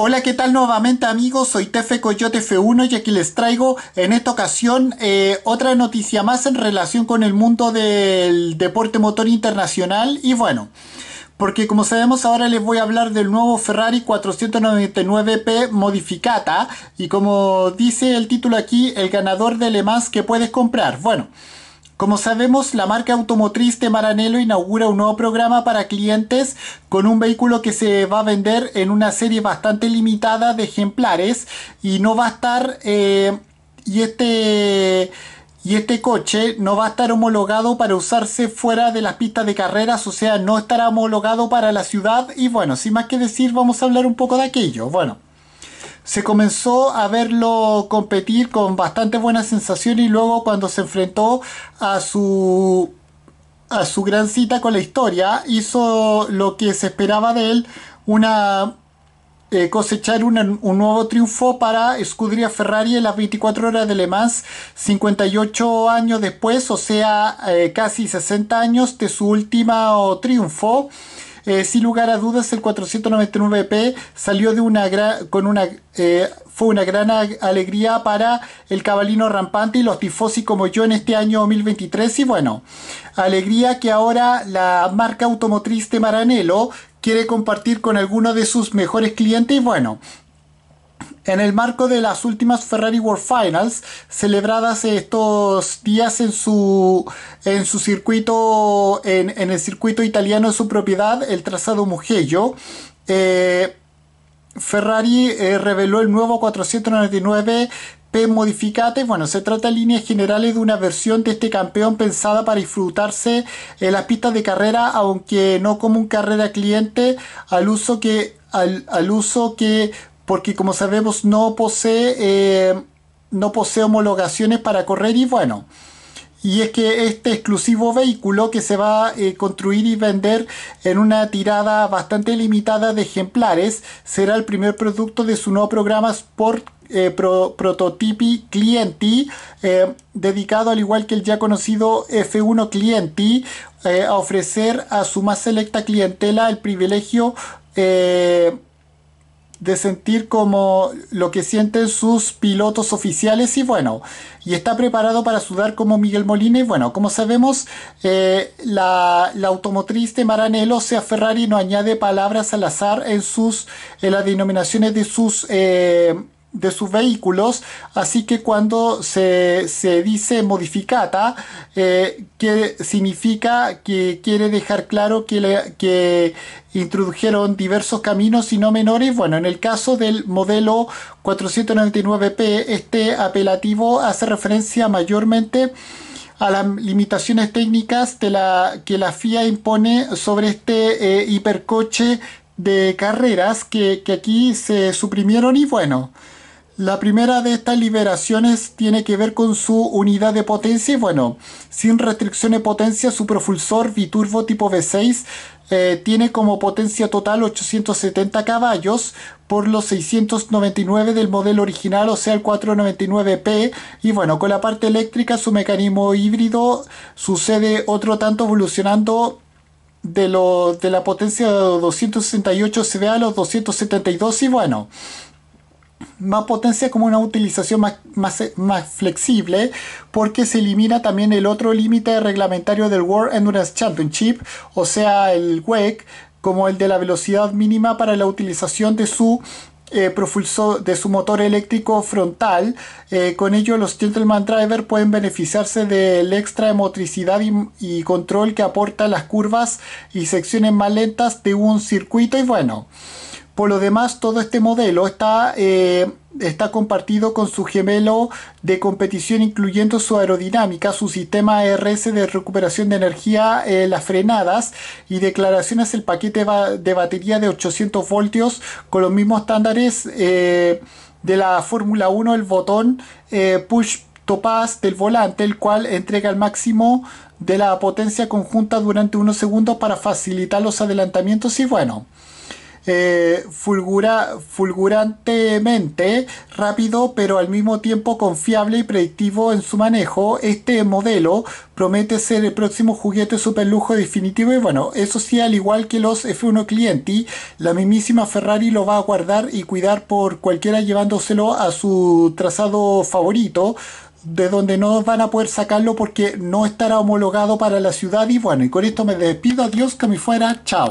Hola, ¿qué tal nuevamente amigos? Soy Tefe Coyote F1 y aquí les traigo en esta ocasión eh, otra noticia más en relación con el mundo del deporte motor internacional y bueno, porque como sabemos ahora les voy a hablar del nuevo Ferrari 499P Modificata y como dice el título aquí, el ganador de Le que puedes comprar. Bueno. Como sabemos, la marca automotriz de Maranello inaugura un nuevo programa para clientes con un vehículo que se va a vender en una serie bastante limitada de ejemplares y no va a estar eh, y este y este coche no va a estar homologado para usarse fuera de las pistas de carreras, o sea, no estará homologado para la ciudad y bueno, sin más que decir, vamos a hablar un poco de aquello. Bueno, se comenzó a verlo competir con bastante buena sensación y luego cuando se enfrentó a su a su gran cita con la historia hizo lo que se esperaba de él una eh, cosechar un nuevo triunfo para Scuderia Ferrari en las 24 horas de Le Mans 58 años después o sea eh, casi 60 años de su último triunfo eh, sin lugar a dudas, el 499p salió de una con una eh, fue una gran alegría para el cabalino rampante y los tifosi como yo en este año 2023 y bueno, alegría que ahora la marca automotriz de Maranelo quiere compartir con alguno de sus mejores clientes y bueno, en el marco de las últimas Ferrari World Finals, celebradas estos días en su, en su circuito, en, el circuito italiano de su propiedad, el trazado Mugello, eh, Ferrari eh, reveló el nuevo 499 P Modificate, bueno, se trata en líneas generales de una versión de este campeón pensada para disfrutarse en las pistas de carrera, aunque no como un carrera cliente al uso que, al uso que porque como sabemos no posee, eh, no posee homologaciones para correr y bueno. Y es que este exclusivo vehículo que se va a eh, construir y vender en una tirada bastante limitada de ejemplares será el primer producto de su nuevo programa Sport eh, Prototipi Clienti, dedicado al igual que el ya conocido F1 Clienti, a ofrecer a su más selecta clientela el privilegio de sentir como lo que sienten sus pilotos oficiales y bueno, y está preparado para sudar como Miguel Molina y bueno, como sabemos, eh, la, la, automotriz de Maranello, o sea, Ferrari no añade palabras al azar en sus, en las denominaciones de sus eh, de sus vehículos, así que cuando se, dice modificata, eh, que significa que quiere dejar claro que, que introdujeron diversos caminos y no menores. Bueno, en el caso del modelo 499P, este apelativo hace referencia mayormente a las limitaciones técnicas de la, que la FIA impone sobre este eh, hipercoche de carreras que, que aquí se suprimieron y bueno, la primera de estas liberaciones tiene que ver con su unidad de potencia y bueno, sin restricción de potencia su propulsor biturbo tipo V6 eh, tiene como potencia total 870 caballos por los 699 del modelo original, o sea el 499P. Y bueno, con la parte eléctrica su mecanismo híbrido sucede otro tanto evolucionando de, de la potencia de 268 CV a los 272 y bueno más potencia como una utilización más, más, flexible porque se elimina también el otro límite reglamentario del World Endurance Championship, o sea el WEC, como el de la velocidad mínima para la utilización de su eh, de su motor eléctrico frontal. Eh, con ello los Gentleman Driver pueden beneficiarse del extra de motricidad y, y control que aporta las curvas y secciones más lentas de un circuito y bueno. Por lo demás, todo este modelo está, eh, está compartido con su gemelo de competición, incluyendo su aerodinámica, su sistema RS de recuperación de energía, eh, las frenadas y declaraciones el paquete de batería de 800 voltios con los mismos estándares eh, de la Fórmula 1, el botón push topaz del volante, el cual entrega el máximo de la potencia conjunta durante unos segundos para facilitar los adelantamientos y bueno. Eh, fulgurantemente rápido, pero al mismo tiempo confiable y predictivo en su manejo. Este modelo promete ser el próximo juguete super lujo definitivo y bueno, eso sí, al igual que los F1 Clienti, la mismísima Ferrari lo va a guardar y cuidar por cualquiera llevándoselo a su trazado favorito de donde no van a poder sacarlo porque no estará homologado para la ciudad. Y bueno, y con esto me despido. Adiós, que me fuera. Chao.